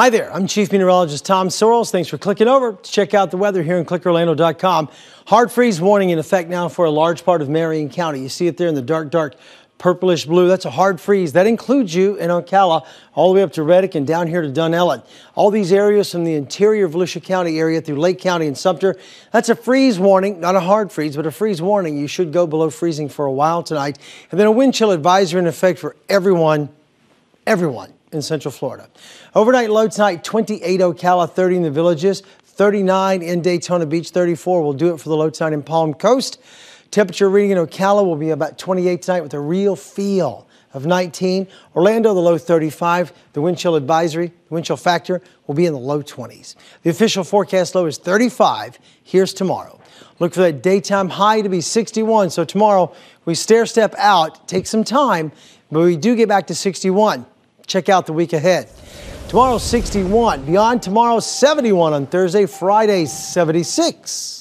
Hi there, I'm Chief Meteorologist Tom Sorrells. Thanks for clicking over to check out the weather here in clickorlando.com. Hard freeze warning in effect now for a large part of Marion County. You see it there in the dark, dark purplish blue. That's a hard freeze. That includes you in Ocala, all the way up to Reddick and down here to Dunellen. All these areas from the interior of Volusia County area through Lake County and Sumter. That's a freeze warning, not a hard freeze, but a freeze warning. You should go below freezing for a while tonight. And then a wind chill advisory in effect for everyone, everyone in Central Florida. Overnight low tonight, 28 Ocala, 30 in the villages, 39 in Daytona Beach, 34 will do it for the low tonight in Palm Coast. Temperature reading in Ocala will be about 28 tonight with a real feel of 19. Orlando, the low 35. The wind chill advisory, the wind chill factor will be in the low 20s. The official forecast low is 35. Here's tomorrow. Look for that daytime high to be 61. So tomorrow we stair step out, take some time, but we do get back to 61. Check out the week ahead. Tomorrow, 61. Beyond tomorrow, 71 on Thursday, Friday, 76.